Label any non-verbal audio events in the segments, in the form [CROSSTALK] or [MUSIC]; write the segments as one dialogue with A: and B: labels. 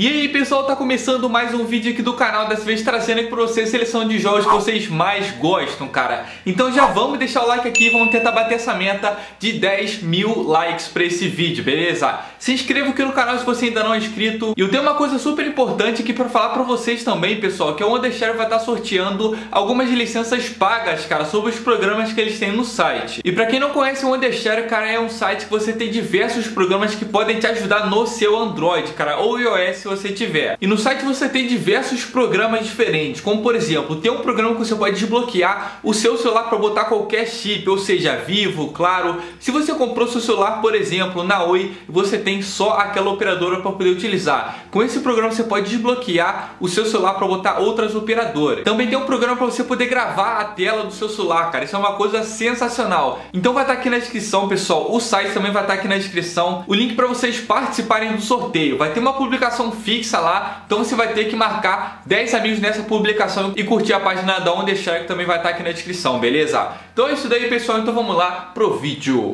A: E aí pessoal, tá começando mais um vídeo aqui do canal, dessa vez trazendo aqui pra vocês seleção de jogos que vocês mais gostam, cara. Então já vamos deixar o like aqui, vamos tentar bater essa meta de 10 mil likes pra esse vídeo, beleza? Se inscreva aqui no canal se você ainda não é inscrito. E eu tenho uma coisa super importante aqui pra falar pra vocês também, pessoal, que é o Wondershare vai estar tá sorteando algumas licenças pagas, cara, sobre os programas que eles têm no site. E pra quem não conhece o Wondershare, cara, é um site que você tem diversos programas que podem te ajudar no seu Android, cara, ou iOS você tiver. E no site você tem diversos programas diferentes, como por exemplo, tem um programa que você pode desbloquear o seu celular para botar qualquer chip, ou seja, Vivo, Claro. Se você comprou seu celular, por exemplo, na Oi, você tem só aquela operadora para poder utilizar. Com esse programa você pode desbloquear o seu celular para botar outras operadoras. Também tem um programa para você poder gravar a tela do seu celular, cara. Isso é uma coisa sensacional. Então vai estar tá aqui na descrição, pessoal. O site também vai estar tá aqui na descrição. O link para vocês participarem do sorteio. Vai ter uma publicação fixa lá. Então você vai ter que marcar 10 amigos nessa publicação e curtir a página da Onde que também vai estar tá aqui na descrição, beleza? Então é isso daí, pessoal. Então vamos lá pro vídeo.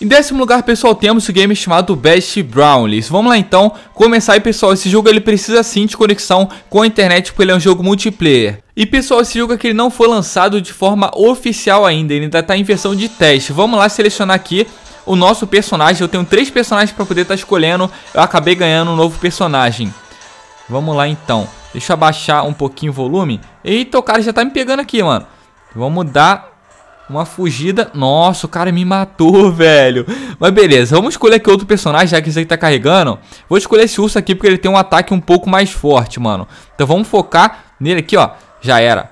A: Em décimo lugar, pessoal, temos o game chamado Best Brownies. Vamos lá então, começar aí, pessoal. Esse jogo ele precisa sim de conexão com a internet, porque ele é um jogo multiplayer. E pessoal, esse jogo aqui não foi lançado de forma oficial ainda, ele ainda está em versão de teste. Vamos lá selecionar aqui o nosso personagem, eu tenho três personagens para poder estar tá escolhendo, eu acabei ganhando um novo personagem. Vamos lá então, deixa eu abaixar um pouquinho o volume. Eita, o cara já está me pegando aqui, mano. Vamos dar uma fugida. Nossa, o cara me matou, [LAUGHS] velho. Mas beleza, vamos escolher aqui outro personagem, já que esse aqui tá carregando. Vou escolher esse urso aqui, porque ele tem um ataque um pouco mais forte, mano. Então vamos focar nele aqui, ó. Já era.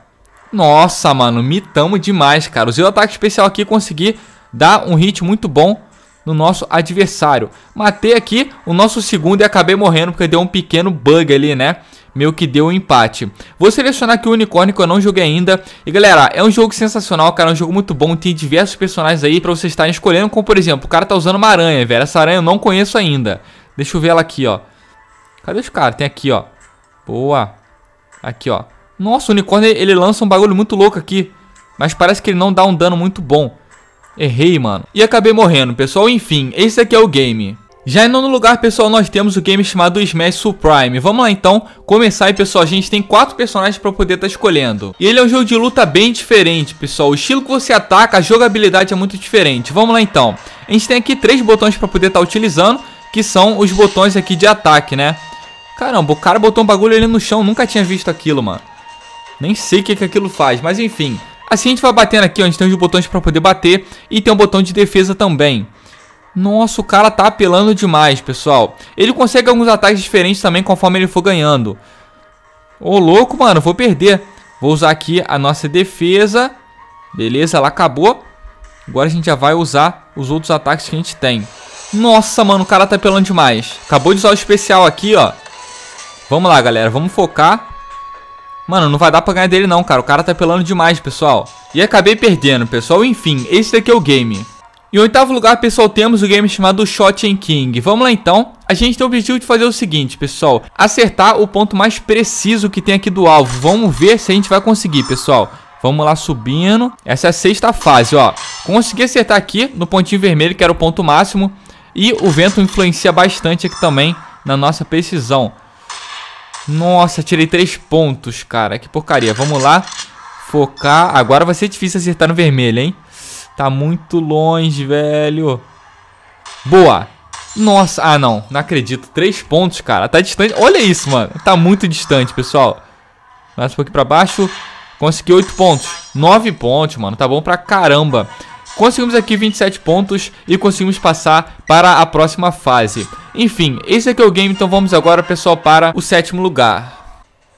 A: Nossa, mano, mitamos demais, cara. Usei o ataque especial aqui consegui dar um hit muito bom no nosso adversário. Matei aqui o nosso segundo e acabei morrendo porque deu um pequeno bug ali, né? Meio que deu um empate. Vou selecionar aqui o Unicórnio que eu não joguei ainda. E galera, é um jogo sensacional, cara. É um jogo muito bom. Tem diversos personagens aí pra vocês estarem escolhendo. Como por exemplo, o cara tá usando uma aranha, velho. Essa aranha eu não conheço ainda. Deixa eu ver ela aqui, ó. Cadê os caras? Tem aqui, ó. Boa. Aqui, ó. Nossa, o unicórnio ele lança um bagulho muito louco aqui. Mas parece que ele não dá um dano muito bom. Errei, mano. E acabei morrendo, pessoal. Enfim, esse aqui é o game. Já em nono lugar, pessoal, nós temos o game chamado Smash Supreme. Vamos lá, então, começar aí, pessoal. A gente tem quatro personagens para poder estar tá escolhendo. E ele é um jogo de luta bem diferente, pessoal. O estilo que você ataca, a jogabilidade é muito diferente. Vamos lá, então. A gente tem aqui três botões para poder estar tá utilizando, que são os botões aqui de ataque, né? Caramba, o cara botou um bagulho ali no chão. Nunca tinha visto aquilo, mano. Nem sei o que, que aquilo faz, mas enfim. Assim a gente vai batendo aqui, ó, a gente tem os botões para poder bater e tem um botão de defesa também. Nossa, o cara tá apelando demais, pessoal. Ele consegue alguns ataques diferentes também conforme ele for ganhando. Ô, louco, mano, vou perder. Vou usar aqui a nossa defesa. Beleza, ela acabou. Agora a gente já vai usar os outros ataques que a gente tem. Nossa, mano, o cara tá apelando demais. Acabou de usar o especial aqui, ó. Vamos lá, galera. Vamos focar. Mano, não vai dar pra ganhar dele não, cara. O cara tá pelando demais, pessoal. E acabei perdendo, pessoal. Enfim, esse daqui é o game. Em oitavo lugar, pessoal, temos o game chamado Shot and King. Vamos lá, então. A gente tem o objetivo de fazer o seguinte, pessoal. Acertar o ponto mais preciso que tem aqui do alvo. Vamos ver se a gente vai conseguir, pessoal. Vamos lá subindo. Essa é a sexta fase, ó. Consegui acertar aqui no pontinho vermelho, que era o ponto máximo. E o vento influencia bastante aqui também na nossa precisão. Nossa, tirei três pontos, cara. Que porcaria. Vamos lá. Focar. Agora vai ser difícil acertar no vermelho, hein? Tá muito longe, velho. Boa. Nossa. Ah, não. Não acredito. Três pontos, cara. Tá distante. Olha isso, mano. Tá muito distante, pessoal. Mais um pouquinho pra baixo. Consegui oito pontos. Nove pontos, mano. Tá bom pra caramba. Conseguimos aqui 27 pontos e conseguimos passar para a próxima fase. Enfim, esse aqui é o game, então vamos agora, pessoal, para o sétimo lugar.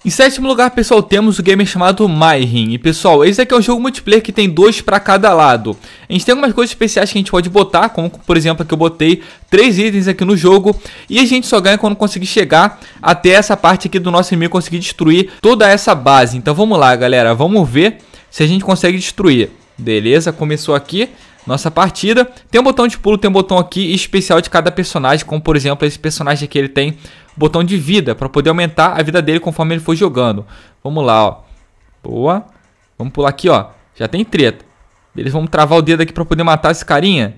A: Em sétimo lugar, pessoal, temos o game chamado Myrin. E, pessoal, esse aqui é um jogo multiplayer que tem dois para cada lado. A gente tem algumas coisas especiais que a gente pode botar, como, por exemplo, que eu botei três itens aqui no jogo. E a gente só ganha quando conseguir chegar até essa parte aqui do nosso inimigo conseguir destruir toda essa base. Então, vamos lá, galera. Vamos ver se a gente consegue destruir. Beleza, começou aqui nossa partida. Tem um botão de pulo, tem um botão aqui especial de cada personagem, como por exemplo, esse personagem aqui ele tem botão de vida, para poder aumentar a vida dele conforme ele for jogando. Vamos lá, ó. Boa. Vamos pular aqui, ó. Já tem treta. Eles vão travar o dedo aqui para poder matar esse carinha.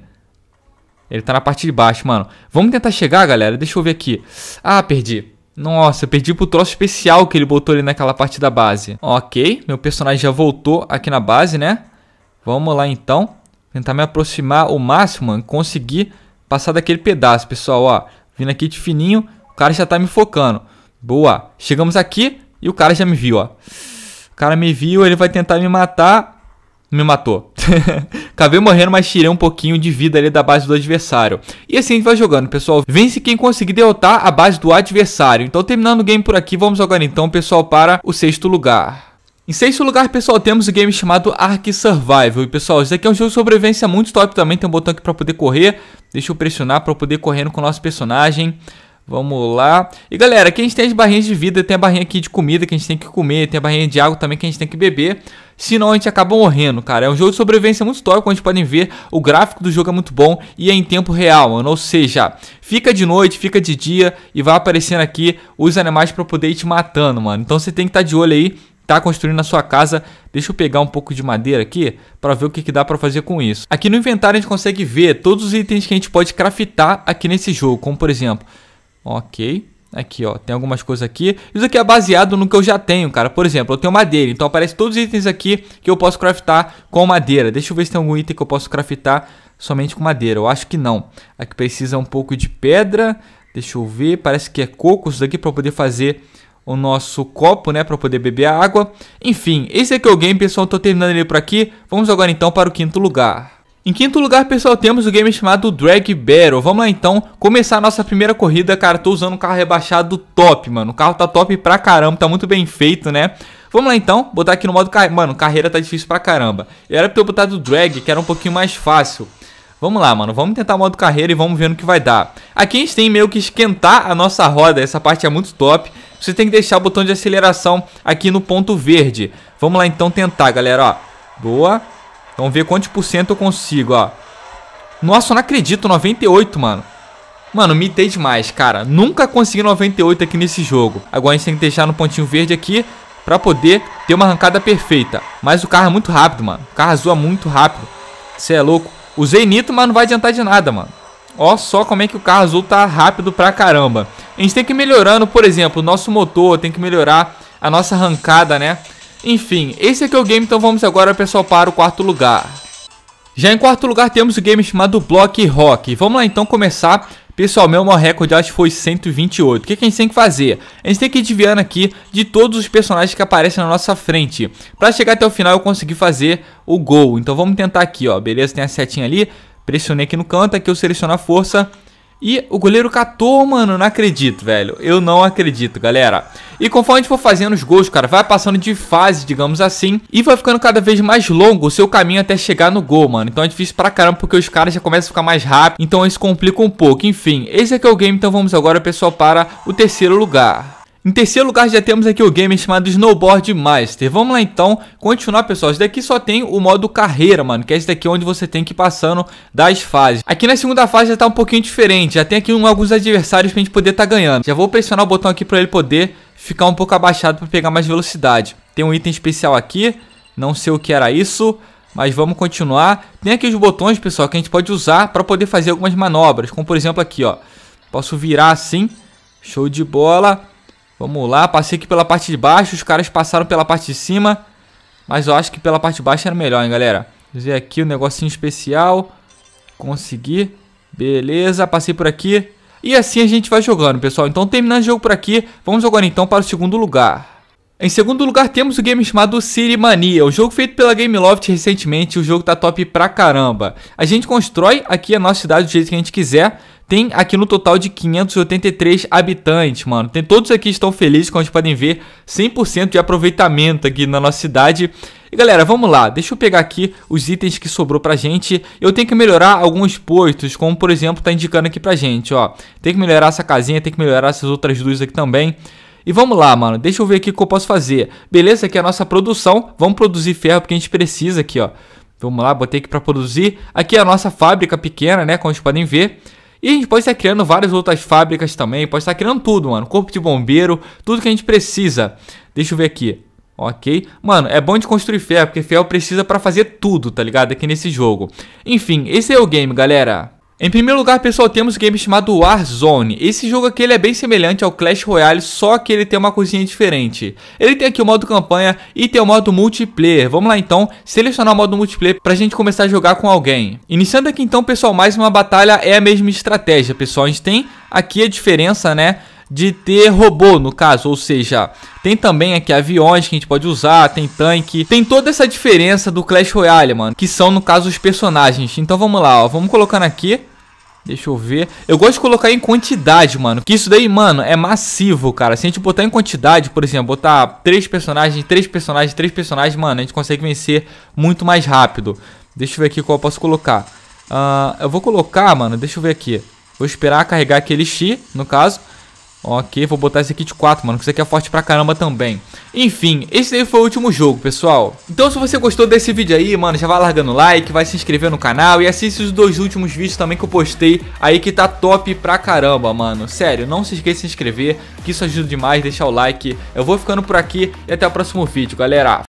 A: Ele tá na parte de baixo, mano. Vamos tentar chegar, galera. Deixa eu ver aqui. Ah, perdi. Nossa, eu perdi pro troço especial que ele botou ali naquela parte da base. Ok, meu personagem já voltou aqui na base, né? Vamos lá então, tentar me aproximar o máximo conseguir passar daquele pedaço, pessoal, ó. Vindo aqui de fininho, o cara já tá me focando. Boa. Chegamos aqui e o cara já me viu, ó. O cara me viu, ele vai tentar me matar. Me matou. [LAUGHS] Acabei morrendo, mas tirei um pouquinho de vida ali da base do adversário. E assim a gente vai jogando, pessoal. Vence quem conseguir derrotar a base do adversário. Então, terminando o game por aqui, vamos agora então, pessoal, para o sexto lugar. Em sexto lugar, pessoal, temos o um game chamado Ark Survival. E, pessoal, isso aqui é um jogo de sobrevivência muito top também. Tem um botão aqui para poder correr. Deixa eu pressionar para poder correndo com o nosso personagem. Vamos lá. E galera, aqui a gente tem as barrinhas de vida, tem a barrinha aqui de comida que a gente tem que comer, tem a barrinha de água também que a gente tem que beber. Senão a gente acaba morrendo, cara. É um jogo de sobrevivência muito top, como a gente podem ver, o gráfico do jogo é muito bom e é em tempo real, mano. Ou seja, fica de noite, fica de dia e vai aparecendo aqui os animais para poder ir te matando, mano. Então você tem que estar tá de olho aí tá construindo a sua casa, deixa eu pegar um pouco de madeira aqui para ver o que, que dá para fazer com isso. Aqui no inventário a gente consegue ver todos os itens que a gente pode craftar aqui nesse jogo, como por exemplo, ok, aqui ó, tem algumas coisas aqui, isso aqui é baseado no que eu já tenho, cara, por exemplo, eu tenho madeira, então aparece todos os itens aqui que eu posso craftar com madeira, deixa eu ver se tem algum item que eu posso craftar somente com madeira, eu acho que não, aqui precisa um pouco de pedra, deixa eu ver, parece que é coco isso daqui para poder fazer o nosso copo, né, para poder beber a água. Enfim, esse aqui é o game, pessoal, tô terminando ele por aqui. Vamos agora então para o quinto lugar. Em quinto lugar, pessoal, temos o game chamado Drag Battle. Vamos lá então, começar a nossa primeira corrida, cara, tô usando um carro rebaixado top, mano. O carro tá top pra caramba, tá muito bem feito, né? Vamos lá então, botar aqui no modo carreira. Mano, carreira tá difícil pra caramba. Eu era pra botar do drag, que era um pouquinho mais fácil. Vamos lá, mano, vamos tentar o modo carreira e vamos ver no que vai dar. Aqui a gente tem meio que esquentar a nossa roda, essa parte é muito top você tem que deixar o botão de aceleração aqui no ponto verde. Vamos lá então tentar, galera, ó. Boa. Vamos ver quantos por cento eu consigo, ó. Nossa, eu não acredito, 98, mano. Mano, mitei demais, cara. Nunca consegui 98 aqui nesse jogo. Agora a gente tem que deixar no pontinho verde aqui pra poder ter uma arrancada perfeita. Mas o carro é muito rápido, mano. O carro azul é muito rápido. Você é louco. Usei nito, mas não vai adiantar de nada, mano. Ó só como é que o carro azul tá rápido pra caramba. A gente tem que ir melhorando, por exemplo, o nosso motor, tem que melhorar a nossa arrancada, né? Enfim, esse aqui é o game, então vamos agora, pessoal, para o quarto lugar. Já em quarto lugar temos o game chamado Block Rock. Vamos lá então começar. Pessoal, meu maior recorde acho que foi 128. O que, que a gente tem que fazer? A gente tem que ir desviando aqui de todos os personagens que aparecem na nossa frente. Para chegar até o final eu consegui fazer o gol. Então vamos tentar aqui, ó. Beleza, tem a setinha ali. Pressionei aqui no canto, aqui eu seleciono a força e o goleiro catou, mano, não acredito, velho. Eu não acredito, galera. E conforme a gente for fazendo os gols, cara, vai passando de fase, digamos assim, e vai ficando cada vez mais longo o seu caminho até chegar no gol, mano. Então é difícil pra caramba, porque os caras já começam a ficar mais rápido, então isso complica um pouco. Enfim, esse aqui é o game, então vamos agora, pessoal, para o terceiro lugar. Em terceiro lugar, já temos aqui o game chamado Snowboard Master. Vamos lá então, continuar pessoal. Esse daqui só tem o modo carreira, mano, que é esse daqui onde você tem que ir passando das fases. Aqui na segunda fase já tá um pouquinho diferente, já tem aqui um, alguns adversários pra gente poder tá ganhando. Já vou pressionar o botão aqui pra ele poder ficar um pouco abaixado pra pegar mais velocidade. Tem um item especial aqui, não sei o que era isso... Mas vamos continuar. Tem aqui os botões, pessoal, que a gente pode usar para poder fazer algumas manobras. Como, por exemplo, aqui, ó. Posso virar assim. Show de bola. Vamos lá, passei aqui pela parte de baixo, os caras passaram pela parte de cima. Mas eu acho que pela parte de baixo era melhor, hein, galera. Fazer aqui o um negocinho especial. Consegui. Beleza, passei por aqui. E assim a gente vai jogando, pessoal. Então, terminando o jogo por aqui, vamos agora então para o segundo lugar. Em segundo lugar, temos o game chamado City Mania, o jogo feito pela Gameloft recentemente, o jogo tá top pra caramba. A gente constrói aqui a nossa cidade do jeito que a gente quiser, tem aqui no total de 583 habitantes, mano. Tem todos aqui estão felizes, como vocês podem ver, 100% de aproveitamento aqui na nossa cidade. E galera, vamos lá, deixa eu pegar aqui os itens que sobrou pra gente. Eu tenho que melhorar alguns postos, como por exemplo, tá indicando aqui pra gente, ó. Tem que melhorar essa casinha, tem que melhorar essas outras duas aqui também. E vamos lá, mano, deixa eu ver aqui o que eu posso fazer. Beleza, aqui é a nossa produção, vamos produzir ferro porque a gente precisa aqui, ó. Vamos lá, botei aqui pra produzir. Aqui é a nossa fábrica pequena, né, como vocês podem ver. E a gente pode estar criando várias outras fábricas também, pode estar criando tudo, mano. Corpo de bombeiro, tudo que a gente precisa. Deixa eu ver aqui. Ok? Mano, é bom de construir ferro, porque ferro precisa para fazer tudo, tá ligado? Aqui nesse jogo. Enfim, esse é o game, galera. Em primeiro lugar, pessoal, temos um game chamado Warzone. Esse jogo aqui ele é bem semelhante ao Clash Royale, só que ele tem uma coisinha diferente. Ele tem aqui o modo campanha e tem o modo multiplayer. Vamos lá então, selecionar o modo multiplayer pra gente começar a jogar com alguém. Iniciando aqui então, pessoal, mais uma batalha é a mesma estratégia, pessoal. A gente tem aqui a diferença, né? de ter robô, no caso, ou seja, tem também aqui aviões que a gente pode usar, tem tanque, tem toda essa diferença do Clash Royale, mano, que são, no caso, os personagens. Então vamos lá, ó, vamos colocando aqui. Deixa eu ver. Eu gosto de colocar em quantidade, mano. Que isso daí, mano, é massivo, cara. Se a gente botar em quantidade, por exemplo, botar três personagens, três personagens, três personagens, mano, a gente consegue vencer muito mais rápido. Deixa eu ver aqui qual eu posso colocar. Uh, eu vou colocar, mano, deixa eu ver aqui. Vou esperar carregar aquele X, no caso. Ok, vou botar esse aqui de 4, mano, que isso aqui é forte pra caramba também. Enfim, esse daí foi o último jogo, pessoal. Então se você gostou desse vídeo aí, mano, já vai largando o like, vai se inscrever no canal e assiste os dois últimos vídeos também que eu postei aí que tá top pra caramba, mano. Sério, não se esqueça de se inscrever, que isso ajuda demais, deixar o like. Eu vou ficando por aqui e até o próximo vídeo, galera.